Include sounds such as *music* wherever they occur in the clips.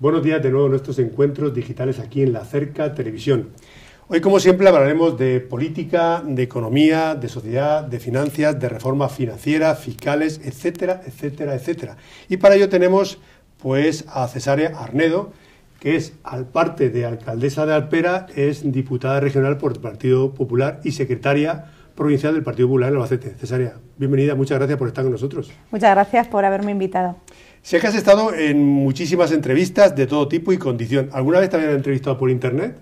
Buenos días de nuevo en nuestros encuentros digitales aquí en la Cerca Televisión. Hoy, como siempre, hablaremos de política, de economía, de sociedad, de finanzas, de reformas financieras, fiscales, etcétera, etcétera, etcétera. Y para ello tenemos pues a Cesárea Arnedo, que es, al parte de alcaldesa de Alpera, es diputada regional por el Partido Popular y secretaria provincial del Partido Popular en Albacete. Cesárea, bienvenida, muchas gracias por estar con nosotros. Muchas gracias por haberme invitado. Sé que has estado en muchísimas entrevistas de todo tipo y condición. ¿Alguna vez también has entrevistado por internet?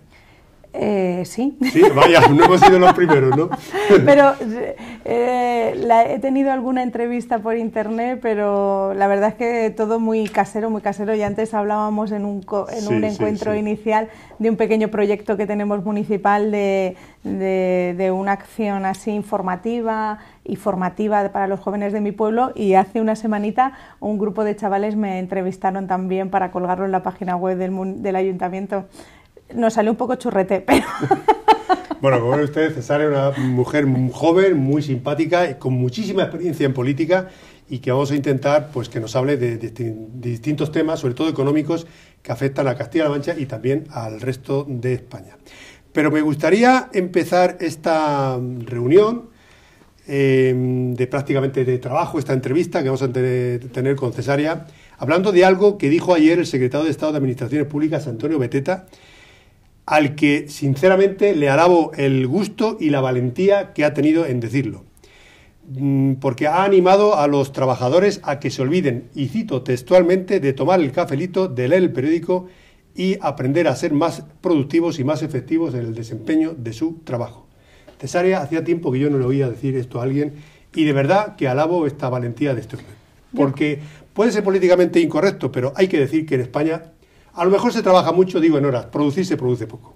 Eh, sí. Sí, vaya, no hemos sido los primeros, ¿no? *laughs* pero eh, he tenido alguna entrevista por internet, pero la verdad es que todo muy casero, muy casero. Y antes hablábamos en un, encuentro inicial de un pequeño proyecto que tenemos municipal de, una acción así informativa y formativa para los jóvenes de mi pueblo y hace una semanita un grupo de chavales me entrevistaron también para colgarlo en la página web del, del ayuntamiento nos salió un poco churrete, pero... *laughs* Bueno, como ven ustedes, es una mujer joven, muy simpática, con muchísima experiencia en política y que vamos a intentar pues, que nos hable este, de, distintos temas, sobre todo económicos, que afectan a Castilla-La Mancha y también al resto de España. Pero me gustaría empezar esta reunión em, de prácticamente de trabajo, esta entrevista que vamos a tener con Cesaria, hablando de algo que dijo ayer el secretario de Estado de Administraciones Públicas, Antonio Beteta, al que sinceramente le alabo el gusto y la valentía que ha tenido en decirlo, mm, porque ha animado a los trabajadores a que se olviden, y cito textualmente, de tomar el cafelito, de leer el periódico y aprender a ser más productivos y más efectivos en el desempeño de su trabajo. Cesárea, hacía tiempo que yo no le oía decir esto a alguien y de verdad que alabo esta valentía de este hombre. Porque puede ser políticamente incorrecto, pero hay que decir que en España a lo mejor se trabaja mucho, digo, en horas. Producir se produce poco.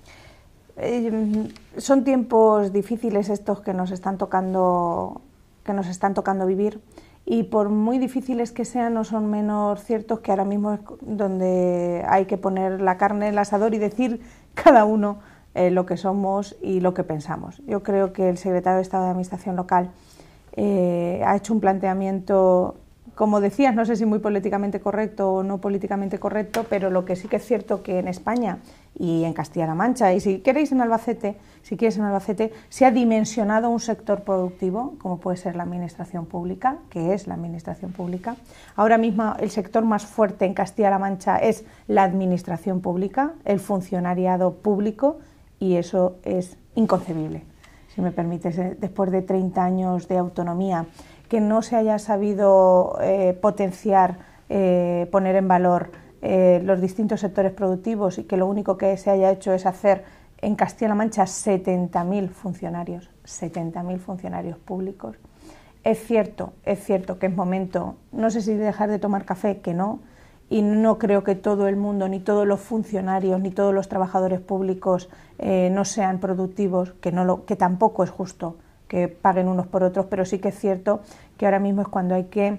Eh, son tiempos difíciles estos que nos están tocando que nos están tocando vivir y por muy difíciles que sean no son menos ciertos que ahora mismo es donde hay que poner la carne en el asador y decir cada uno eh, lo que somos y lo que pensamos. Yo creo que el secretario de Estado de Administración Local eh, ha hecho un planteamiento como decías, no sé si muy políticamente correcto o no políticamente correcto, pero lo que sí que es cierto que en España y en Castilla-La Mancha, y si queréis en Albacete, si quieres en Albacete, se ha dimensionado un sector productivo, como puede ser la administración pública, que es la administración pública. Ahora mismo el sector más fuerte en Castilla-La Mancha es la administración pública, el funcionariado público, y eso es inconcebible. Si me permites, eh, después de 30 años de autonomía, que no se haya sabido eh, potenciar, eh, poner en valor eh, los distintos sectores productivos y que lo único que se haya hecho es hacer en Castilla-La Mancha 70.000 funcionarios, 70.000 funcionarios públicos. Es cierto, es cierto que es momento, no sé si dejar de tomar café, que no, y no creo que todo el mundo, ni todos los funcionarios, ni todos los trabajadores públicos no sean productivos, que, no que tampoco es justo que paguen unos por otros, pero sí que es cierto que ahora mismo es cuando hay que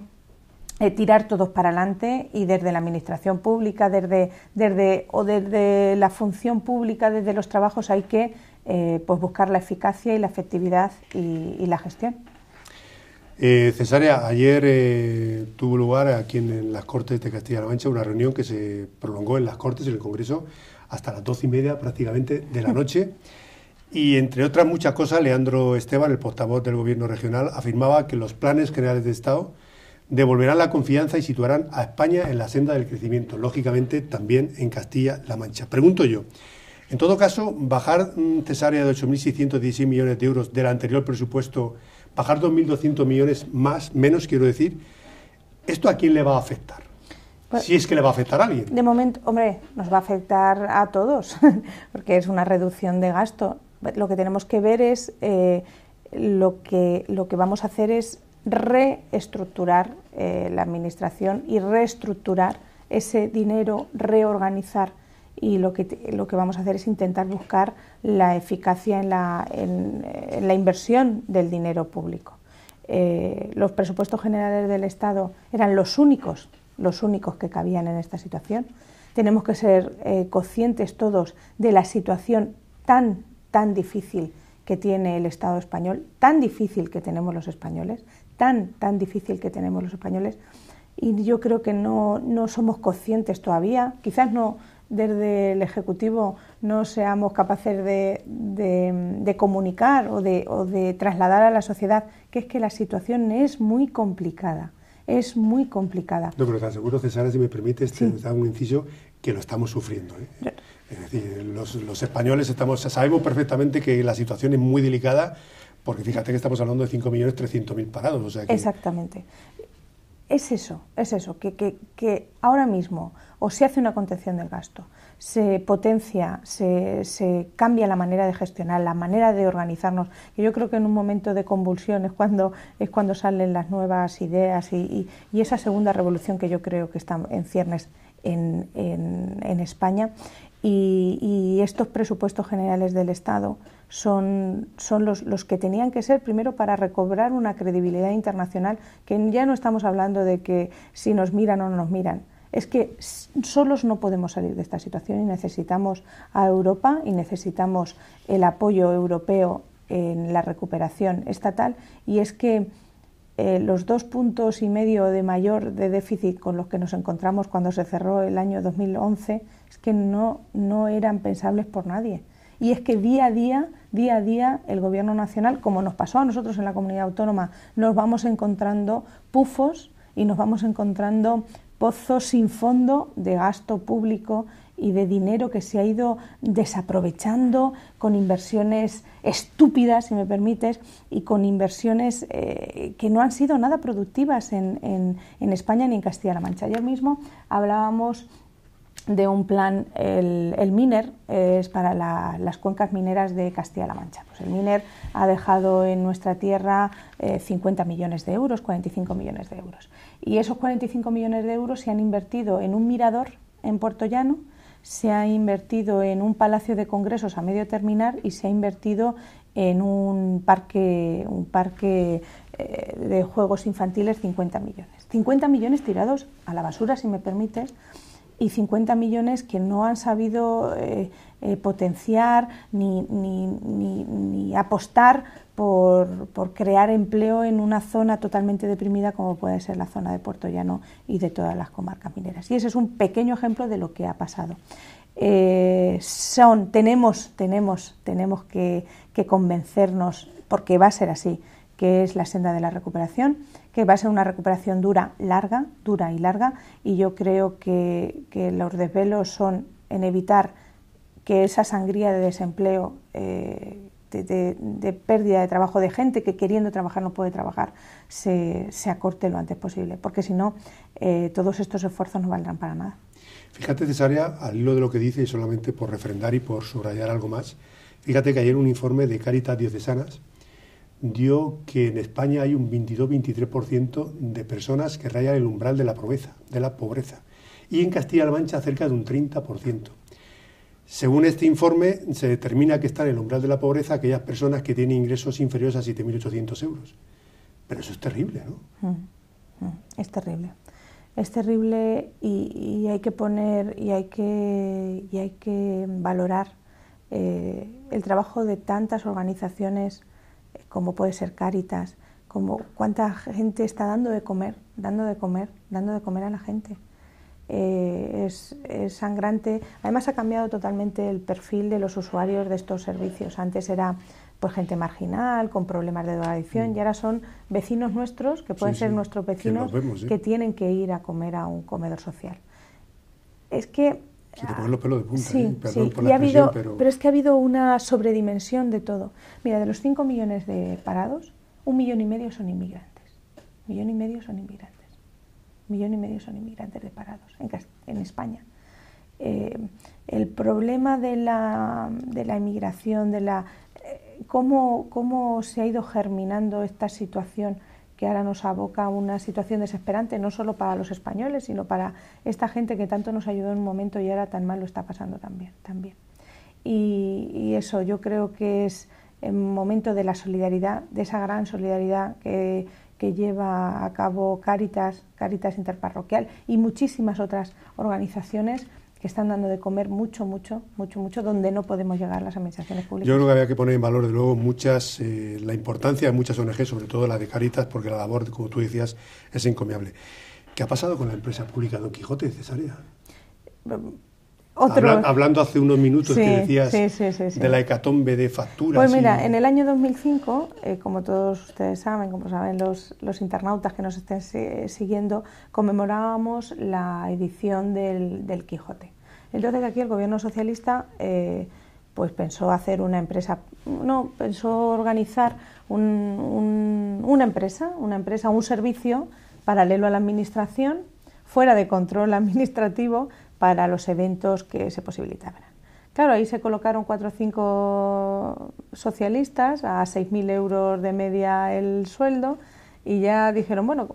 eh, tirar todos para adelante y desde la administración pública, desde, desde, o desde la función pública, desde los trabajos hay que eh, pues buscar la eficacia y la efectividad y, la gestión. Eh, Cesárea, ayer eh, tuvo lugar aquí en, las Cortes de Castilla-La Mancha una reunión que se prolongó en las Cortes, y en el Congreso, hasta las doce y media prácticamente de la noche. *laughs* Y entre otras muchas cosas, Leandro Esteban, el portavoz del Gobierno regional, afirmaba que los planes generales de Estado devolverán la confianza y situarán a España en la senda del crecimiento, lógicamente también en Castilla-La Mancha. Pregunto yo, en todo caso, bajar cesárea de 8.616 millones de euros del anterior presupuesto, bajar 2.200 millones más, menos quiero decir, ¿esto a quién le va a afectar? Pues si es que le va a afectar a alguien. De momento, hombre, nos va a afectar a todos, *laughs* porque es una reducción de gasto lo que tenemos que ver es eh, lo, que, lo que vamos a hacer es reestructurar eh, la administración y reestructurar ese dinero, reorganizar y lo que, vamos a hacer es intentar buscar la eficacia en la, inversión del dinero público. Eh, los presupuestos generales del Estado eran los únicos, los únicos que cabían en esta situación. Tenemos que ser conscientes todos de la situación tan tan difícil que tiene el Estado español, tan difícil que tenemos los españoles, tan, tan difícil que tenemos los españoles. Y yo creo que no, no somos conscientes todavía, quizás no desde el Ejecutivo no seamos capaces de, de, comunicar o de, o de trasladar a la sociedad que es que la situación es muy complicada es muy complicada. No, pero te aseguro, César, si me permites, este un inciso, que lo estamos sufriendo. ¿eh? Es decir, los, españoles estamos, sabemos perfectamente que la situación es muy delicada porque fíjate que estamos hablando de 5.300.000 parados. Exactamente. Es eso, es eso, que, ahora mismo o se hace una contención del gasto, se potencia, se, cambia la manera de gestionar, la manera de organizarnos. Y yo creo que en un momento de convulsión es cuando, es cuando salen las nuevas ideas y, esa segunda revolución que yo creo que está en ciernes en España y, estos presupuestos generales del Estado son, los, los, que tenían que ser primero para recobrar una credibilidad internacional, que ya no estamos hablando de que si nos miran o no nos miran. Es que solos no podemos salir de esta situación y necesitamos a Europa y necesitamos el apoyo europeo en la recuperación estatal. Y es que eh, los dos puntos y medio de mayor de déficit con los que nos encontramos cuando se cerró el año 2011 es que no, no eran pensables por nadie. Y es que día a día, día a día, el Gobierno Nacional, como nos pasó a nosotros en la comunidad autónoma, nos vamos encontrando pufos y nos vamos encontrando pozos sin fondo de gasto público y de dinero que se ha ido desaprovechando con inversiones estúpidas, si me permites, y con inversiones eh, que no han sido nada productivas en, España ni en Castilla-La Mancha. Ayer mismo hablábamos de un plan, el, MINER, eh, es para las cuencas mineras de Castilla-La Mancha. Pues el MINER ha dejado en nuestra tierra 50 eh, millones de euros, 45 millones de euros. Y esos 45 millones de euros se han invertido en un mirador en Puerto Llano, se ha invertido en un palacio de congresos a medio terminar y se ha invertido en un parque, un parque eh, de juegos infantiles 50 millones. 50 millones tirados a la basura, si me permites, y 50 millones que no han sabido eh, eh, potenciar ni, apostar por, crear empleo en una zona totalmente deprimida como puede ser la zona de Puerto Llano y de todas las comarcas mineras. Y ese es un pequeño ejemplo de lo que ha pasado. Eh, son, tenemos, tenemos, tenemos que, que convencernos, porque va a ser así, que es la senda de la recuperación que va a ser una recuperación dura, larga, dura y larga, y yo creo que, los desvelos son en evitar que esa sangría de desempleo, eh, de, pérdida de trabajo de gente que queriendo trabajar no puede trabajar, se, acorte lo antes posible, porque si no, eh, todos estos esfuerzos no valdrán para nada. Fíjate, Cesaria, al hilo de lo que dice, y solamente por refrendar y por subrayar algo más, fíjate que ayer un informe de Caritas Diocesanas, dio que en España hay un 22-23% de personas que rayan el umbral de la pobreza, de la pobreza y en Castilla-La Mancha cerca de un 30%. Según este informe, se determina que están en el umbral de la pobreza aquellas personas que tienen ingresos inferiores a 7.800 euros. Pero eso es terrible, ¿no? Mm, mm, es terrible. Es terrible y, hay que poner y hay que, y hay que valorar eh, el trabajo de tantas organizaciones como puede ser Caritas, como cuánta gente está dando de comer, dando de comer, dando de comer a la gente. Eh, es, sangrante. Además ha cambiado totalmente el perfil de los usuarios de estos servicios. Antes era pues gente marginal, con problemas de adicción, mm. y ahora son vecinos nuestros, que pueden ser nuestros vecinos, que, que tienen que ir a comer a un comedor social. Es que te los pelos de punta, sí, ¿eh? sí. pero... es que ha habido una sobredimensión de todo. Mira, de los 5 millones de parados, un millón y medio son inmigrantes. Un millón y medio son inmigrantes. Un millón y medio son inmigrantes de parados en, España. Eh, el problema de la, de la inmigración, de la eh, cómo, cómo se ha ido germinando esta situación que ahora nos aboca a una situación desesperante, no solo para los españoles, sino para esta gente que tanto nos ayudó en un momento y ahora tan mal lo está pasando también. también. Y, eso yo creo que es el momento de la solidaridad, de esa gran solidaridad que, lleva a cabo Caritas Caritas Interparroquial y muchísimas otras organizaciones que están dando de comer mucho, mucho, mucho, mucho, donde no podemos llegar las administraciones públicas. Yo creo que había que poner en valor, de luego, muchas, eh, la importancia de muchas ONG, sobre todo la de Caritas, porque la labor, como tú decías, es encomiable. ¿Qué ha pasado con la empresa pública Don Quijote Cesaría? Mm, hablando hace unos minutos que decías de la hecatombe de facturas. Pues mira, en el año 2005, eh, como todos ustedes saben, como saben los, los internautas que nos estén siguiendo, conmemorábamos la edición del, del Quijote. Entonces aquí el gobierno socialista eh, pues pensó hacer una empresa, no, pensó organizar una empresa, una empresa, un servicio paralelo a la administración, fuera de control administrativo, para los eventos que se posibilitaban. Claro, ahí se colocaron cuatro o cinco socialistas a 6.000 euros de media el sueldo y ya dijeron, bueno,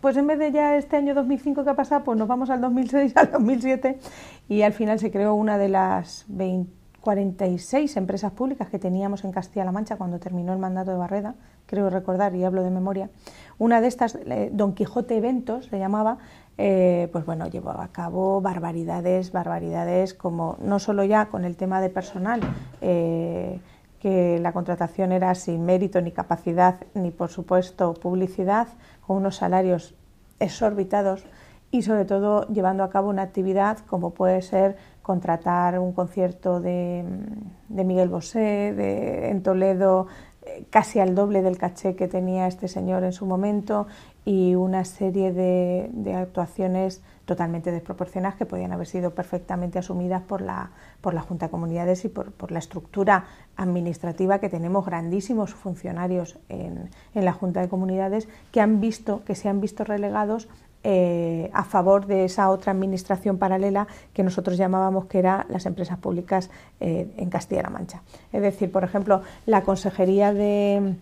pues en vez de ya este año 2005 que ha pasado, pues nos vamos al 2006, *laughs* al 2007 y al final se creó una de las 46 empresas públicas que teníamos en Castilla-La Mancha cuando terminó el mandato de Barreda, creo recordar y hablo de memoria, una de estas, eh, Don Quijote Eventos, se llamaba, eh, pues bueno, llevó a cabo barbaridades, barbaridades, como no solo ya con el tema de personal, eh, que la contratación era sin mérito, ni capacidad, ni por supuesto publicidad, con unos salarios exorbitados y sobre todo llevando a cabo una actividad como puede ser contratar un concierto de, de Miguel Bosé, en Toledo, casi al doble del caché que tenía este señor en su momento y una serie de, de actuaciones totalmente desproporcionadas que podían haber sido perfectamente asumidas por la, por la Junta de Comunidades y por, por la estructura administrativa que tenemos grandísimos funcionarios en, en, la Junta de Comunidades que han visto que se han visto relegados eh, a favor de esa otra administración paralela que nosotros llamábamos que eran las empresas públicas eh, en Castilla-La Mancha. Es decir, por ejemplo, la Consejería de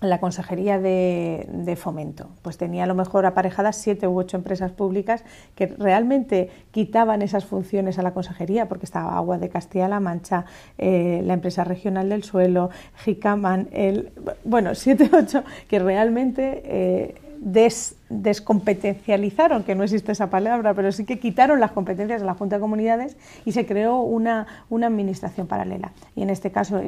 la Consejería de, Fomento, pues tenía a lo mejor aparejadas siete u ocho empresas públicas que realmente quitaban esas funciones a la Consejería, porque estaba Agua de Castilla-La Mancha, eh, la empresa regional del suelo, Jicaman, el, bueno, siete u ocho que realmente des descompetencializaron, que no existe esa palabra, pero sí que quitaron las competencias a la Junta de Comunidades y se creó una, una administración paralela. Y en este caso,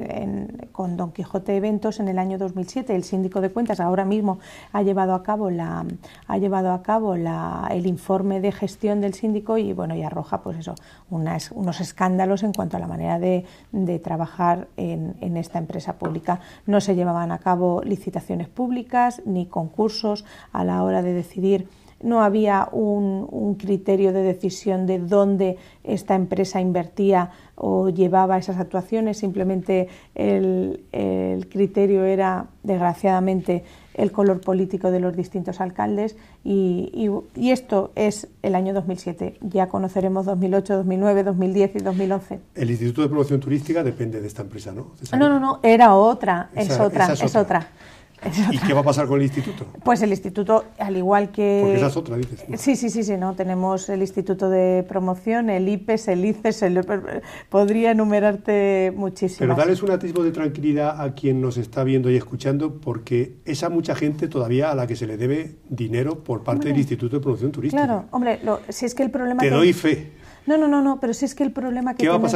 con Don Quijote Eventos, en el año 2007, el síndico de cuentas ahora mismo ha llevado a cabo, la, ha llevado a cabo la, el informe de gestión del síndico y, bueno, y arroja pues eso, unas, unos escándalos en cuanto a la manera de, de trabajar en, en esta empresa pública. No se llevaban a cabo licitaciones públicas ni concursos a la hora de decidir no había un, criterio de decisión de dónde esta empresa invertía o llevaba esas actuaciones, simplemente el, criterio era, desgraciadamente, el color político de los distintos alcaldes y, y, esto es el año 2007. Ya conoceremos 2008, 2009, 2010 y 2011. El Instituto de Promoción Turística depende de esta empresa, ¿no? No, no, no, era otra, es otra. Es otra. ¿Y qué va a pasar con el instituto? Pues el instituto, al igual que... Porque esa es otra, dices. Sí, sí, sí, sí, no. Tenemos el instituto de promoción, el IPES, el ICES, el... podría enumerarte muchísimo. Pero darles un atisbo de tranquilidad a quien nos está viendo y escuchando, porque esa mucha gente todavía a la que se le debe dinero por parte del Instituto de Promoción Turística. Claro, hombre, si es que el problema... Te doy fe. No, no, no, no, pero si es que el problema que... tenemos,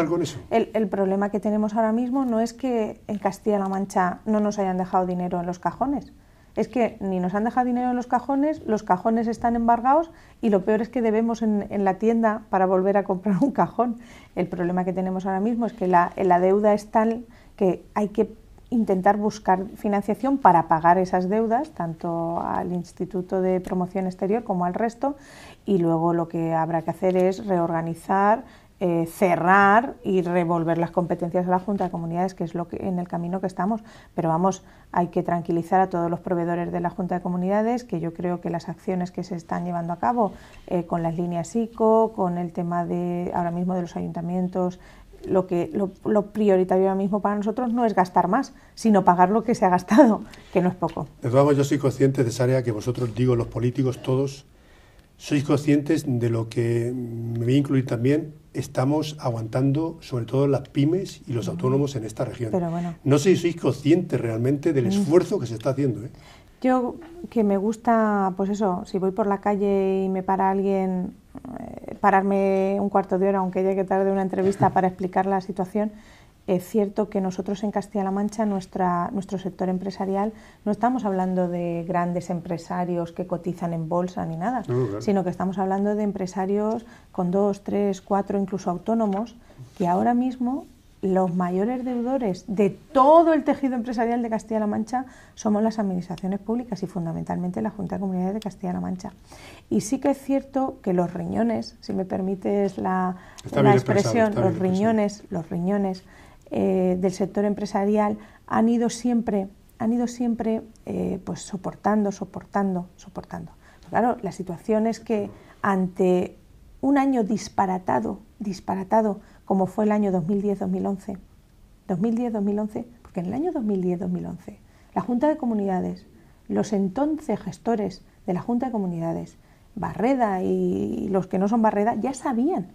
problema que tenemos ahora mismo no es que en Castilla-La Mancha no nos hayan dejado dinero en los cajones. Es que ni nos han dejado dinero en los cajones, los cajones están embargados y lo peor es que debemos en, la tienda para volver a comprar un cajón. El problema que tenemos ahora mismo es que la, la deuda es tal que hay que intentar buscar financiación para pagar esas deudas, tanto al Instituto de Promoción Exterior como al resto, y luego lo que habrá que hacer es reorganizar, eh, cerrar y revolver las competencias a la Junta de Comunidades, que es lo que, en el camino que estamos. Pero vamos, hay que tranquilizar a todos los proveedores de la Junta de Comunidades, que yo creo que las acciones que se están llevando a cabo eh, con las líneas ICO, con el tema de ahora mismo de los ayuntamientos lo, que, lo, lo, prioritario ahora mismo para nosotros no es gastar más, sino pagar lo que se ha gastado, que no es poco. De yo soy consciente de esa área que vosotros, digo, los políticos todos, sois conscientes de lo que, me voy a incluir también, estamos aguantando sobre todo las pymes y los autónomos en esta región. Pero bueno. No sé si sois conscientes realmente del mm. esfuerzo que se está haciendo. ¿eh? Yo que me gusta, pues eso, si voy por la calle y me para alguien eh, pararme un cuarto de hora, aunque llegue tarde una entrevista para explicar la situación, es cierto que nosotros en Castilla-La Mancha, nuestra, nuestro sector empresarial, no estamos hablando de grandes empresarios que cotizan en bolsa ni nada, sino que estamos hablando de empresarios con dos, tres, cuatro, incluso autónomos, que ahora mismo los mayores deudores de todo el tejido empresarial de Castilla-La Mancha somos las administraciones públicas y fundamentalmente la Junta de Comunidades de Castilla-La Mancha. Y sí que es cierto que los riñones, si me permites la, expresión, los, riñones, los riñones, eh, del sector empresarial han ido siempre, han ido siempre eh, pues soportando, soportando, soportando. claro, la situación es que ante un año disparatado, disparatado como fue el año 2010-2011. 2010-2011, porque en el año 2010-2011 la Junta de Comunidades, los entonces gestores de la Junta de Comunidades, Barreda y los que no son Barreda, ya sabían,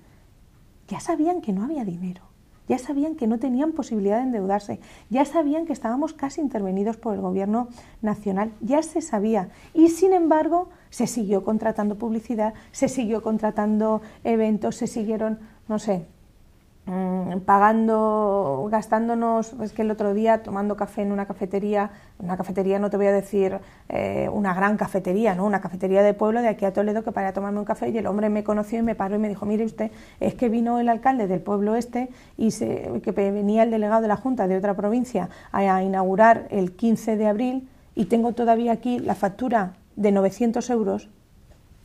ya sabían que no había dinero, ya sabían que no tenían posibilidad de endeudarse, ya sabían que estábamos casi intervenidos por el gobierno nacional, ya se sabía. Y sin embargo, se siguió contratando publicidad, se siguió contratando eventos, se siguieron, no sé, pagando, gastándonos, es que el otro día tomando café en una cafetería, una cafetería no te voy a decir eh, una gran cafetería, ¿no? una cafetería de pueblo de aquí a Toledo que para tomarme un café y el hombre me conoció y me paró y me dijo, mire usted, es que vino el alcalde del pueblo este y se, que venía el delegado de la Junta de otra provincia a, inaugurar el 15 de abril y tengo todavía aquí la factura de 900 euros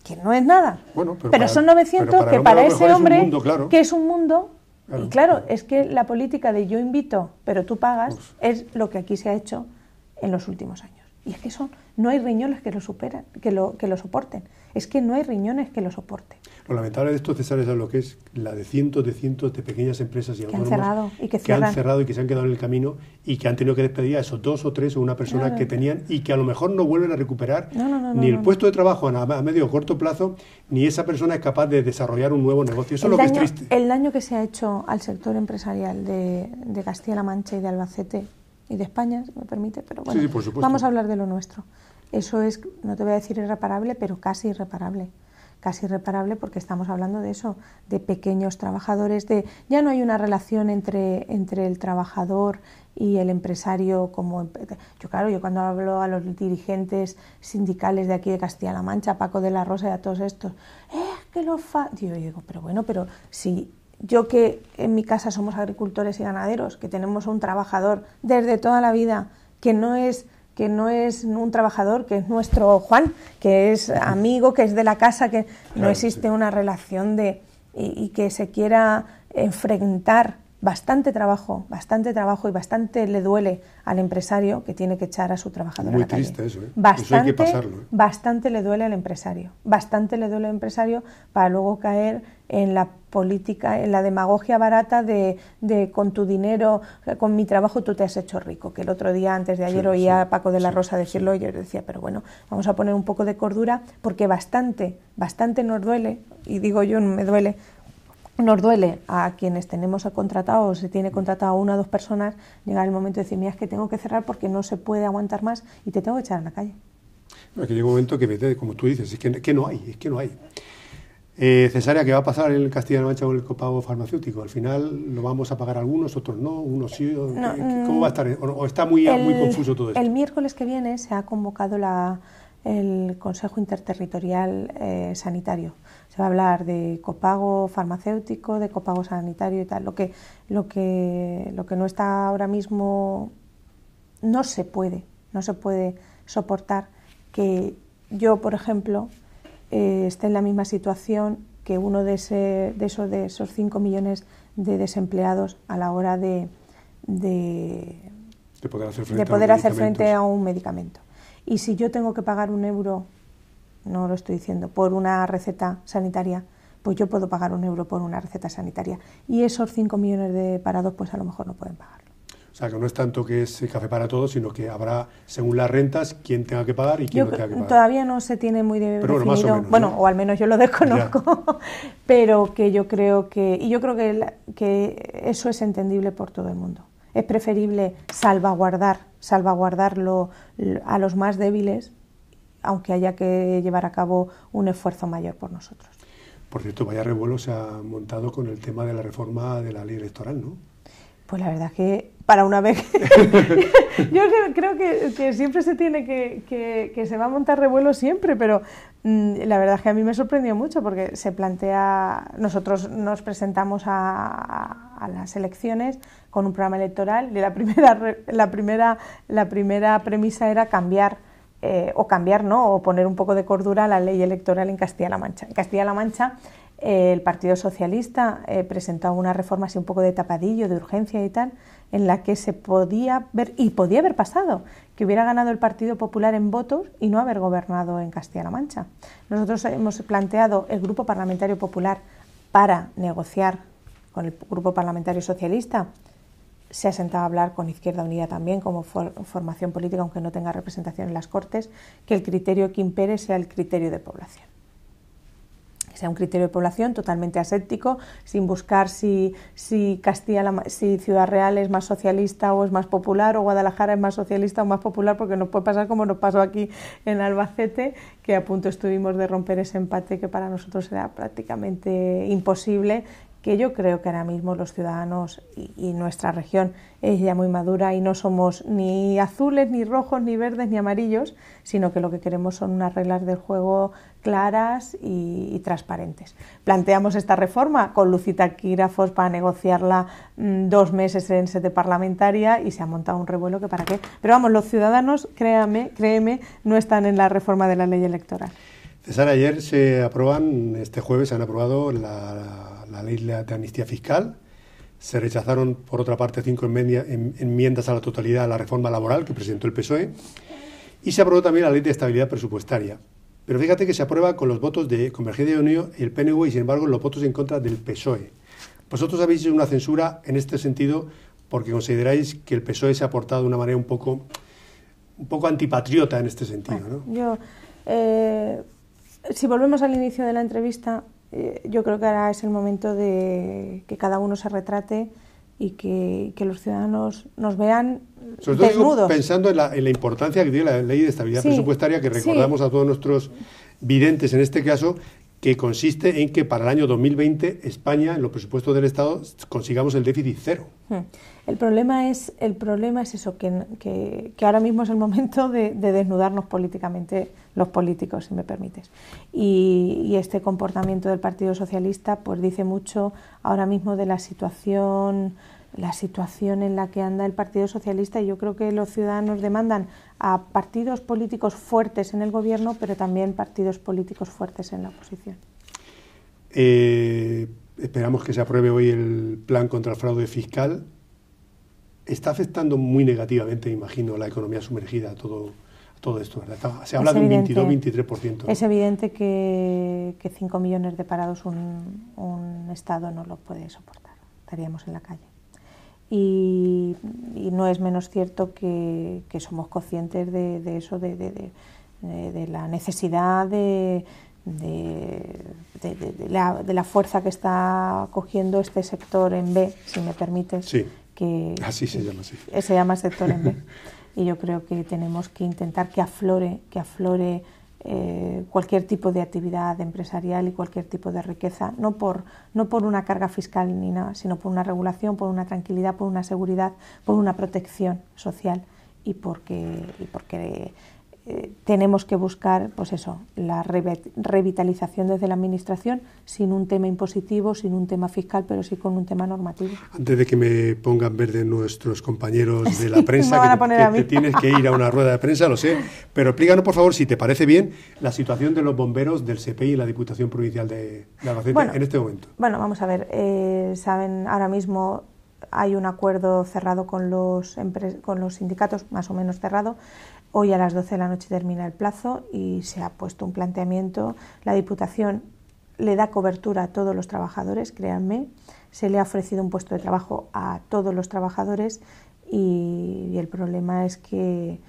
que no es nada. Bueno, pero, son 900 que para ese hombre, que es un mundo, Claro. Y claro, es que la política de yo invito, pero tú pagas, es lo que aquí se ha hecho en los últimos años. Y es que son no hay riñones que lo superan, que lo, que lo soporten es que no hay riñones que lo soporte. Lo lamentable de estos cesares es lo que es la de cientos de cientos de pequeñas empresas y que han cerrado y que, han cerrado y que se han quedado en el camino y que han tenido que despedir a esos dos o tres o una persona que tenían y que a lo mejor no vuelven a recuperar ni el puesto de trabajo a, medio o corto plazo ni esa persona es capaz de desarrollar un nuevo negocio. el es daño, que El daño que se ha hecho al sector empresarial de, Castilla-La Mancha y de Albacete y de España, si me permite, pero bueno, vamos a hablar de lo nuestro. Eso es, no te voy a decir irreparable, pero casi irreparable. Casi irreparable porque estamos hablando de eso, de pequeños trabajadores, de ya no hay una relación entre, entre el trabajador y el empresario como em, yo claro yo cuando hablo a los dirigentes sindicales de aquí de Castilla-La Mancha Paco de la Rosa y a todos estos eh, que lo fa yo digo pero bueno pero si yo que en mi casa somos agricultores y ganaderos que tenemos un trabajador desde toda la vida que no es que no es un trabajador, que es nuestro Juan, que es amigo, que es de la casa, que no existe una relación de y, que se quiera enfrentar bastante trabajo, bastante trabajo y bastante le duele al empresario que tiene que echar a su trabajador. a la calle. triste eso, ¿eh? Bastante, eso ¿eh? bastante le duele al empresario, bastante le duele al empresario para luego caer en la política, en eh, la demagogia barata de, con tu dinero, eh, con mi trabajo tú te has hecho rico, que el otro día, antes de ayer, oía a Paco de la Rosa decirlo y yo decía, pero bueno, vamos a poner un poco de cordura porque bastante, bastante nos duele, y digo yo, me duele, nos duele a quienes tenemos contratado se tiene contratado una o dos personas llegar el momento de decir, mira, es que tengo que cerrar porque no se puede aguantar más y te tengo que echar a la calle. No, llega un momento que, como tú dices, es que no hay, es que no hay. Eh, cesárea que va a pasar en Castilla-La Mancha con el copago farmacéutico. Al final lo vamos a pagar algunos, otros no, unos sí. ¿Cómo mm, va a estar? ¿O, está muy, muy confuso todo esto? El miércoles que viene se ha convocado la, el Consejo Interterritorial eh, Sanitario. Se va a hablar de copago farmacéutico, de copago sanitario y tal. Lo que, lo que, lo que no está ahora mismo no se puede, no se puede soportar que yo, por ejemplo, eh, esté está en la misma situación que uno de, ese, de, esos, de esos 5 millones de desempleados a la hora de, de, poder, hacer frente, a hacer frente a un medicamento. Y si yo tengo que pagar un euro, no lo estoy diciendo, por una receta sanitaria, pues yo puedo pagar un euro por una receta sanitaria. Y esos 5 millones de parados, pues a lo mejor no pueden pagarlo. O sea, que no es tanto que es café para todos, sino que habrá, según las rentas, quién tenga que pagar y quién no tenga que pagar. Todavía no se tiene muy definido, bueno, o al menos yo lo *laughs* desconozco, pero que yo creo que, y yo creo que, que eso es entendible por todo el mundo. Es preferible salvaguardar, salvaguardarlo a los más débiles, aunque haya que llevar a cabo un esfuerzo mayor por nosotros. Por cierto, vaya revuelo se ha montado con el tema de la reforma de la ley electoral, ¿no? Pues la verdad que para una vez. *laughs* yo creo que, siempre se tiene que, que, se va a montar revuelo siempre, pero mm, la verdad que a mí me sorprendió mucho porque se plantea, nosotros nos presentamos a, las elecciones con un programa electoral y la primera, la primera, la primera premisa era cambiar. Eh, o cambiar, ¿no? O poner un poco de cordura a la ley electoral en Castilla-La Mancha. En Castilla-La Mancha el Partido Socialista eh, presentó una reforma así un poco de tapadillo, de urgencia y tal, en la que se podía ver, y podía haber pasado, que hubiera ganado el Partido Popular en votos y no haber gobernado en Castilla-La Mancha. Nosotros hemos planteado el Grupo Parlamentario Popular para negociar con el Grupo Parlamentario Socialista. Se ha sentado a hablar con Izquierda Unida también como formación política, aunque no tenga representación en las Cortes, que el criterio que impere sea el criterio de población sea un criterio de población totalmente aséptico, sin buscar si, Castilla, la, si Ciudad Real es más socialista o es más popular, o Guadalajara es más socialista o más popular, porque no puede pasar como nos pasó aquí en Albacete, que a punto estuvimos de romper ese empate que para nosotros era prácticamente imposible que yo creo que ahora mismo los ciudadanos y, nuestra región es ya muy madura y no somos ni azules, ni rojos, ni verdes, ni amarillos, sino que lo que queremos son unas reglas del juego claras y, transparentes. Planteamos esta reforma con lucitaquígrafos para negociarla mm, dos meses en sede parlamentaria y se ha montado un revuelo que para qué. Pero vamos, los ciudadanos, créame, créeme, no están en la reforma de la ley electoral. César, ayer se aprueban, este jueves se han aprobado la la ley de amnistía fiscal. Se rechazaron, por otra parte, cinco enmiendas a la totalidad a la reforma laboral que presentó el PSOE. Y se aprobó también la ley de estabilidad presupuestaria. Pero fíjate que se aprueba con los votos de Convergencia de Unión y el PNV y, sin embargo, los votos en contra del PSOE. Vosotros habéis hecho una censura en este sentido porque consideráis que el PSOE se ha portado de una manera un poco, un poco antipatriota en este sentido. Eh, si volvemos al inicio de la entrevista, eh, yo creo que ahora es el momento de que cada uno se retrate y que, que los ciudadanos nos vean pensando en la, en la, importancia que tiene la ley de estabilidad presupuestaria que recordamos a todos nuestros videntes en este caso, que consiste en que para el año 2020 España, en los presupuestos del Estado, consigamos el déficit cero. Hmm. El problema es, el problema es eso, que, ahora mismo es el momento de, desnudarnos políticamente los políticos, si me permites. Y, este comportamiento del Partido Socialista pues dice mucho ahora mismo de la situación la situación en la que anda el Partido Socialista y yo creo que los ciudadanos demandan a partidos políticos fuertes en el gobierno, pero también partidos políticos fuertes en la oposición. Eh, esperamos que se apruebe hoy el plan contra el fraude fiscal está afectando muy negativamente, imagino, la economía sumergida, todo, todo esto. se habla de un 22-23%. Es evidente que, 5 millones de parados un, Estado no lo puede soportar, estaríamos en la calle. Y, no es menos cierto que, somos conscientes de, eso, de, la necesidad de, la, de la fuerza que está cogiendo este sector en B, si me permites. Sí que... Así se llama, eh, Se llama sector en B. y yo creo que tenemos que intentar que aflore, que aflore eh, cualquier tipo de actividad empresarial y cualquier tipo de riqueza, no por, no por una carga fiscal ni nada, sino por una regulación, por una tranquilidad, por una seguridad, por una protección social y porque, y porque tenemos que buscar, pues eso, la revitalización desde la administración sin un tema impositivo, sin un tema fiscal, pero sí con un tema normativo. Antes de que me pongan verde nuestros compañeros de la *laughs* prensa, que, tienes que ir a una rueda de prensa, lo sé, pero explícanos por favor, si te parece bien, la situación de los bomberos del CPI y la Diputación Provincial de, Albacete en este momento. Bueno, vamos a ver, eh, saben ahora mismo hay un acuerdo cerrado con los, con los sindicatos, más o menos cerrado. Hoy a las 12 de la noche termina el plazo y se ha puesto un planteamiento. La Diputación le da cobertura a todos los trabajadores, créanme. Se le ha ofrecido un puesto de trabajo a todos los trabajadores y el problema es que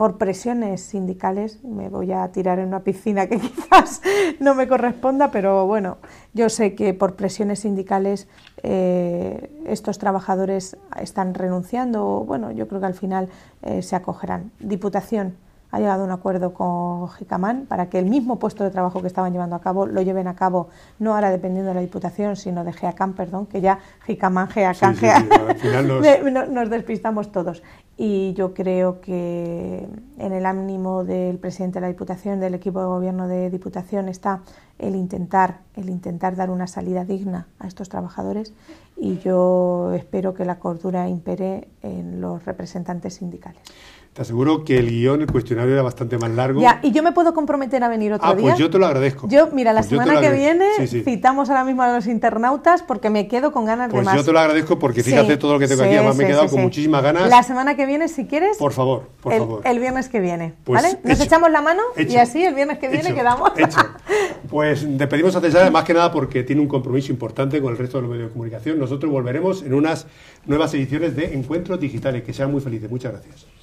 por presiones sindicales me voy a tirar en una piscina que *laughs* quizás no me corresponda, pero bueno, yo sé que por presiones sindicales eh, estos trabajadores están renunciando, bueno, yo creo que al final eh, se acogerán. Diputación, ha llegado a un acuerdo con Jicamán para que el mismo puesto de trabajo que estaban llevando a cabo lo lleven a cabo no ahora dependiendo de la Diputación, sino de GEACAM, perdón, que ya Jicamán, GEACAM, sí, *laughs* nos despistamos todos. Y yo creo que en el ánimo del presidente de la Diputación, del equipo de gobierno de Diputación, está el intentar, el intentar dar una salida digna a estos trabajadores y yo espero que la cordura impere en los representantes sindicales. Te aseguro que el guión, el cuestionario era bastante más largo. Ya, y yo me puedo comprometer a venir otro ah, Pues yo te lo agradezco. Yo, mira, la pues semana que viene citamos ahora mismo a los internautas porque me quedo con ganas de pues más. Pues yo te lo agradezco porque fíjate todo lo que tengo aquí, además me he quedado con muchísimas ganas. La semana que viene, si quieres. Por favor, por favor. El viernes que viene. Pues ¿Vale? Nos echamos la mano y así el viernes que viene quedamos. *laughs* Pues despedimos a César, más que nada porque tiene un compromiso importante con el resto de los medios de comunicación. Nosotros volveremos en unas nuevas ediciones de Encuentros Digitales. Que sean muy felices. Muchas gracias.